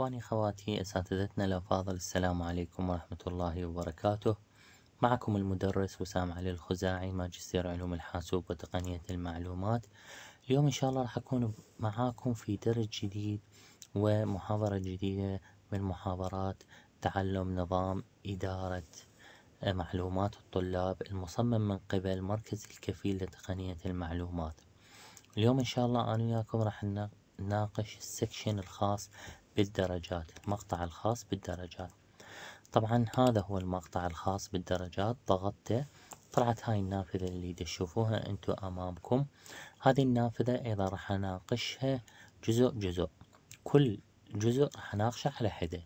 إخواني أخواتي أساتذتنا الأفاضل السلام عليكم ورحمة الله وبركاته معكم المدرس وسام علي الخزاعي ماجستير علوم الحاسوب وتقنية المعلومات اليوم إن شاء الله راح أكون معاكم في درس جديد ومحاضرة جديدة من محاضرات تعلم نظام إدارة معلومات الطلاب المصمم من قبل مركز الكفيل لتقنية المعلومات اليوم إن شاء الله أنا وياكم راح نناقش السكشن الخاص بالدرجات المقطع الخاص بالدرجات طبعا هذا هو المقطع الخاص بالدرجات ضغطته طلعت هاي النافذة اللي تشوفوها انتو امامكم هذه النافذة ايضا راح اناقشها جزء جزء كل جزء راح اناقشه على حدة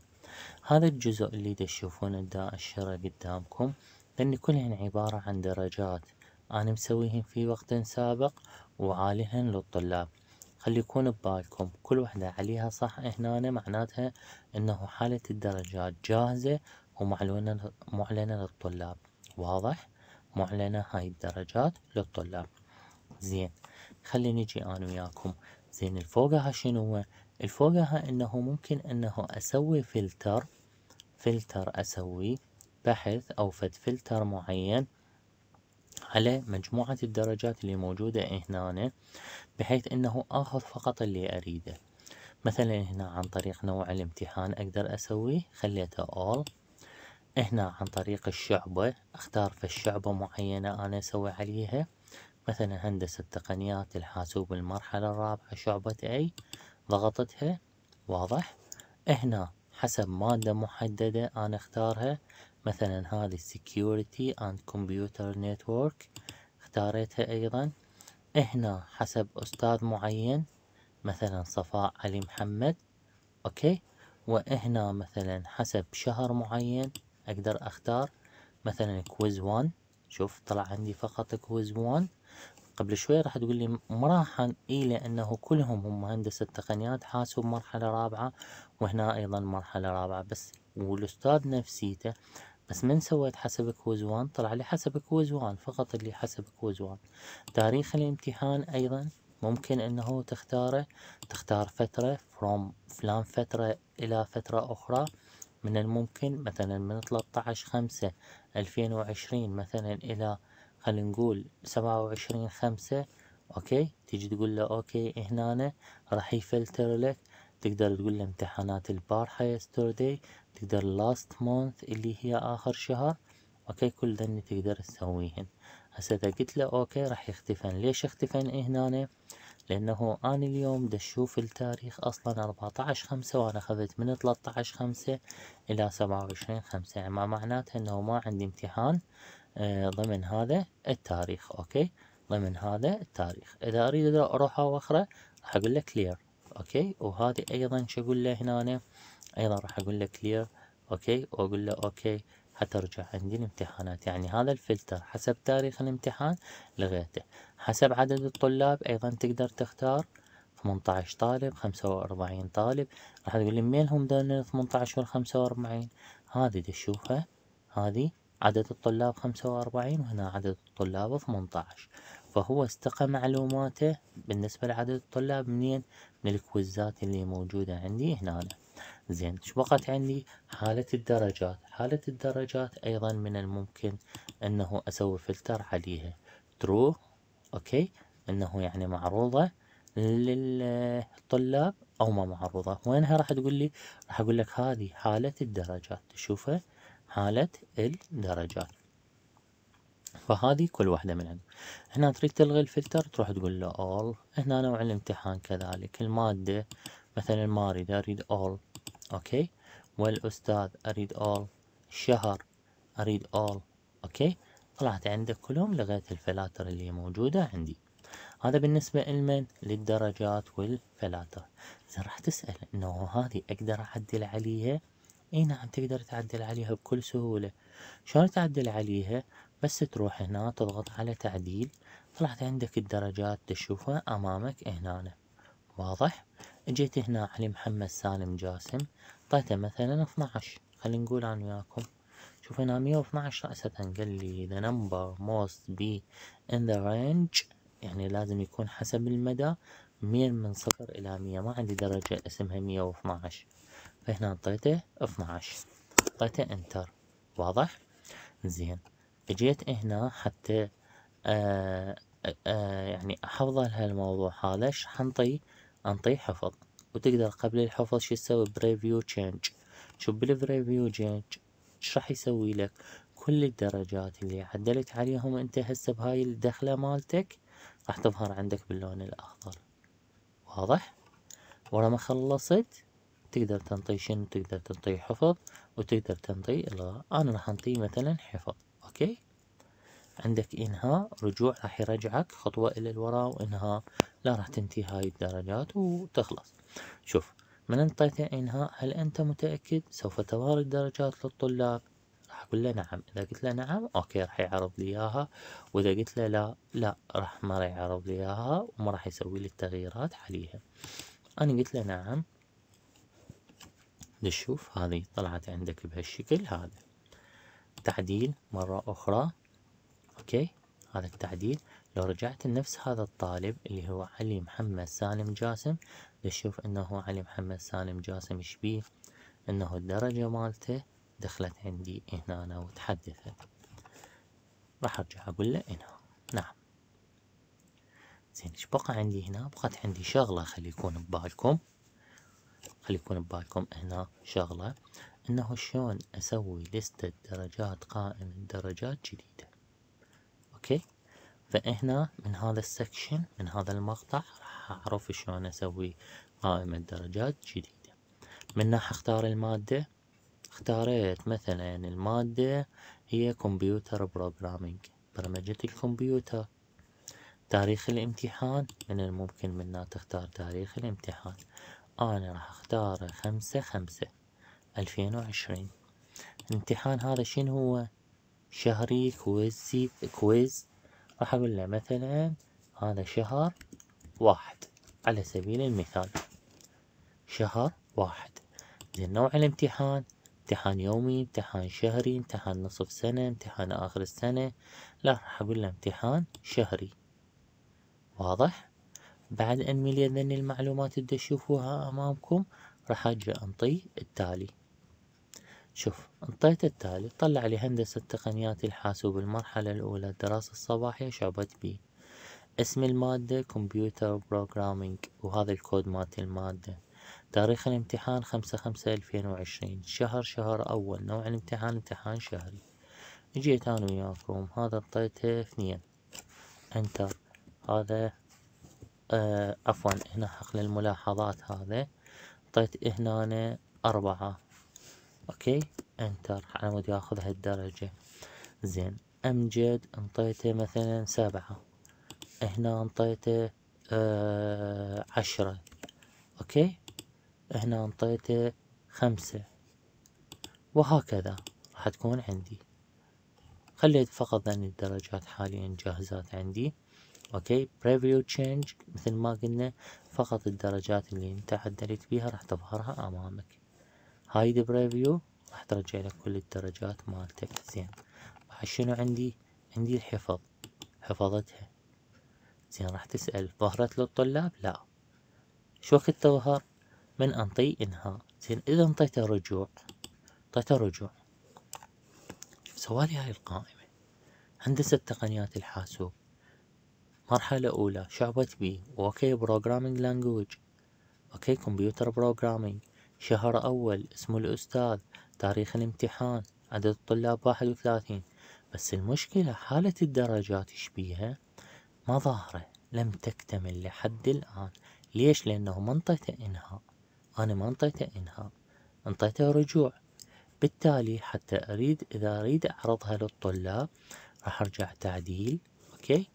هذا الجزء اللي تشوفونه داشره قدامكم لان كلهن عبارة عن درجات انا مسويهن في وقت سابق وعالهن للطلاب خلي يكون ببالكم كل وحدة عليها صح هنا معناتها انه حالة الدرجات جاهزة ومعلنة معلنة للطلاب واضح معلنة هاي الدرجات للطلاب زين خلي نجي انا وياكم زين الفوقها شنو هو الفوقها انه ممكن انه اسوي فلتر فلتر اسوي بحث او فد فلتر معين على مجموعة الدرجات اللي موجودة هنا بحيث انه اخذ فقط اللي اريده مثلا هنا عن طريق نوع الامتحان اقدر اسويه خليته all هنا عن طريق الشعبة اختار في الشعبة معينة انا اسوي عليها مثلا هندسة تقنيات الحاسوب المرحلة الرابعة شعبة اي ضغطتها واضح هنا حسب مادة محددة أنا أختارها مثلا هذه Security and Computer Network اختاريتها أيضا هنا حسب أستاذ معين مثلا صفاء علي محمد أوكي وهنا مثلا حسب شهر معين أقدر أختار مثلا كويز 1 شوف طلع عندي فقط كويز 1 قبل شوي راح تقول لي مراحا اي لانه كلهم هم هندسه تقنيات حاسوب مرحله رابعه وهنا ايضا مرحله رابعه بس والاستاذ نفسيته بس من سويت حسب حسبك وزوان طلع لي حسب حسبك وزوان فقط اللي حسب حسبك وزوان تاريخ الامتحان أيضا ممكن أنه تختاره تختار فترة from فلان فترة إلى فترة أخرى من الممكن مثلا من 13 خمسة 2020 مثلا إلى خلينا نقول 27 خمسة أوكي تيجي تقول له أوكي هنا راح يفلتر لك تقدر تقول امتحانات البارحة يسترداي تقدر last month اللي هي آخر شهر اوكي كل ذني تقدر تسويهن هسه اذا قلت له اوكي راح يختفن ليش اختفن إيه هنا لانه انا اليوم دشوف التاريخ اصلا اربعة عشر خمسة وانا اخذت من ثلاثة عشر خمسة الى سبعة وعشرين خمسة يعني ما معناته انه ما عندي امتحان آه، ضمن هذا التاريخ اوكي ضمن هذا التاريخ اذا اريد اروح اواخره راح اقول لك clear اوكي وهذه ايضا شو اقول له هنا أنا؟ ايضا راح اقول له كلير اوكي واقول له اوكي حترجع عندي الامتحانات يعني هذا الفلتر حسب تاريخ الامتحان لغيته حسب عدد الطلاب ايضا تقدر تختار 18 طالب 45 طالب راح تقول لي مين هم دول 18 وال 45 هذه تشوفها هذه عدد الطلاب 45 وهنا عدد الطلاب 18 فهو استقى معلوماته بالنسبة لعدد الطلاب منين من الكويزات اللي موجودة عندي هنا أنا. زين شو بقت عندي حالة الدرجات حالة الدرجات أيضا من الممكن أنه أسوي فلتر عليها ترو أوكي أنه يعني معروضة للطلاب أو ما معروضة وينها راح تقول لي راح أقول لك هذه حالة الدرجات تشوفها حالة الدرجات فهذه كل واحدة من عندهم هنا تريد تلغي الفلتر تروح تقول له all هنا نوع الامتحان كذلك المادة مثلا ما أريد أريد all أوكي والأستاذ أريد all الشهر أريد all أوكي طلعت عندك كلهم لغيت الفلاتر اللي موجودة عندي هذا بالنسبة لمن للدرجات والفلاتر اذا راح تسأل انه هذه اقدر اعدل عليها اي نعم تقدر تعدل عليها بكل سهولة شلون تعدل عليها بس تروح هنا تضغط على تعديل طلعت عندك الدرجات تشوفها أمامك هنا واضح جيت هنا علي محمد سالم جاسم طيته مثلا 12 خلينا نقول عن وياكم شوف هنا 112 رأسة قال لي the number most be in the range يعني لازم يكون حسب المدى من من صفر إلى مية ما عندي درجة اسمها مية واثناعش فهنا انطيته اثناعش انطيته انتر واضح زين اجيت هنا حتى آآ آه، آه، يعني احفظ هالموضوع هذا ايش حنطي انطي حفظ وتقدر قبل الحفظ شو تسوي بريفيو تشينج شوف بالبريفيو تشينج ايش راح يسوي لك كل الدرجات اللي عدلت عليهم انت هسه بهاي الدخلة مالتك راح تظهر عندك باللون الاخضر واضح ورا ما خلصت تقدر تنطي شنو تقدر تنطي حفظ وتقدر تنطي الغاء انا راح انطي مثلا حفظ عندك انهاء رجوع راح يرجعك خطوة الى الوراء وانهاء لا راح تنتهي هاي الدرجات وتخلص شوف من انطيت انهاء هل انت متأكد سوف تظهر الدرجات للطلاب راح اقول له نعم اذا قلت له نعم اوكي راح يعرض لي اياها واذا قلت له لا لا راح ما راح يعرض لي اياها وما راح يسوي لي التغييرات عليها انا قلت له نعم نشوف هذه طلعت عندك بهالشكل هذا تعديل مرة أخرى اوكي هذا التعديل لو رجعت لنفس هذا الطالب اللي هو علي محمد سالم جاسم تشوف انه علي محمد سالم جاسم شبيه انه الدرجة مالته دخلت عندي هنا أنا وتحدثت راح ارجع اقول له انه نعم زين ايش بقى عندي هنا بقت عندي شغلة خلي يكون ببالكم خلي يكون ببالكم هنا شغلة انه شلون اسوي لستة درجات قائمة درجات جديدة اوكي فهنا من هذا السكشن من هذا المقطع راح اعرف شلون اسوي قائمة درجات جديدة من ناحيه اختار المادة اختاريت مثلا المادة هي كمبيوتر بروجرامينج برمجة الكمبيوتر تاريخ الامتحان من الممكن منا تختار تاريخ الامتحان أنا راح أختار خمسة خمسة ألفين وعشرين امتحان هذا شنو هو شهري كويزي كويز راح أقول له مثلا هذا شهر واحد على سبيل المثال شهر واحد زين نوع الامتحان امتحان يومي امتحان شهري امتحان نصف سنة امتحان آخر السنة لا راح أقول له امتحان شهري واضح بعد أن ملي المعلومات تشوفوها أمامكم راح أجي أنطي التالي شوف انطيت التالي طلع لي هندسة تقنيات الحاسوب المرحلة الأولى الدراسة الصباحية شعبة بي اسم المادة كمبيوتر بروجرامينج وهذا الكود مالت المادة تاريخ الامتحان خمسة خمسة ألفين وعشرين شهر شهر أول نوع الامتحان امتحان شهري جيت أنا وياكم هذا انطيته اثنين انتر هذا آه عفوا هنا حق للملاحظات هذا انطيت هنا أربعة اوكي انتر على مود ياخذ هالدرجة زين امجد انطيته مثلا سبعة هنا انطيته آه عشرة اوكي هنا انطيته خمسة وهكذا راح تكون عندي خليت فقط ان الدرجات حاليا جاهزات عندي اوكي بريفيو تشينج مثل ما قلنا فقط الدرجات اللي انت عدلت بيها راح تظهرها امامك هايدي بريفيو راح ترجع لك كل الدرجات مالتك زين راح شنو عندي عندي الحفظ حفظتها زين راح تسأل ظهرت للطلاب لا شو وقت تظهر من أنطي إنهاء زين إذا انطيته رجوع انطيته رجوع سوالي هاي القائمة هندسة تقنيات الحاسوب مرحلة أولى شعبة بي أوكي بروجرامينج لانجوج أوكي كمبيوتر بروجرامينج شهر أول اسم الأستاذ تاريخ الامتحان عدد الطلاب واحد وثلاثين بس المشكلة حالة الدرجات شبيها ما ظاهرة لم تكتمل لحد الآن ليش لأنه ما انطيته إنهاء أنا ما انطيته إنهاء انطيته رجوع بالتالي حتى أريد إذا أريد أعرضها للطلاب راح أرجع تعديل أوكي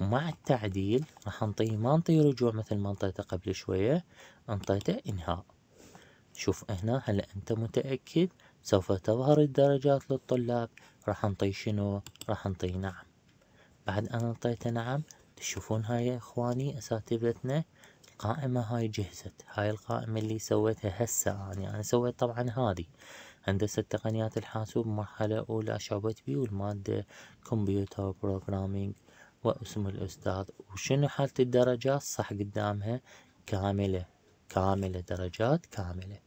ومع التعديل راح أنطيه ما أنطيه رجوع مثل ما انطيته قبل شوية انطيته إنهاء شوف هنا هل أنت متأكد سوف تظهر الدرجات للطلاب راح نطي شنو راح نطي نعم بعد ان انطيت نعم تشوفون هاي إخواني أساتذتنا القائمة هاي جهزت هاي القائمة اللي سويتها هسه يعني أنا سويت طبعا هذه هندسة تقنيات الحاسوب مرحلة أولى شعبت بي والمادة كمبيوتر بروجرامينج واسم الأستاذ وشنو حالة الدرجات صح قدامها كاملة كاملة درجات كاملة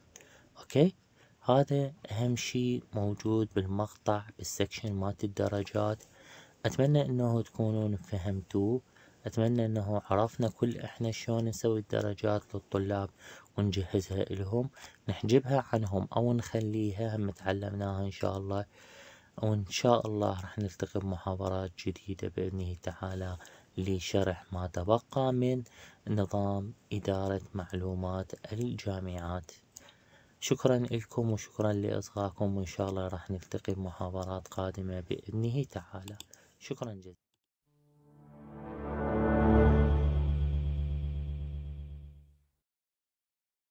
اوكي هذا اهم شي موجود بالمقطع بالسكشن مالت الدرجات اتمنى انه تكونون فهمتوه اتمنى انه عرفنا كل احنا شلون نسوي الدرجات للطلاب ونجهزها الهم نحجبها عنهم او نخليها هم تعلمناها ان شاء الله وان شاء الله راح نلتقي بمحاضرات جديدة بإذنه تعالى لشرح ما تبقى من نظام إدارة معلومات الجامعات شكرا لكم وشكرا لإصغائكم وإن شاء الله راح نلتقي بمحاضرات قادمة بإذنه تعالى شكرا جزيلا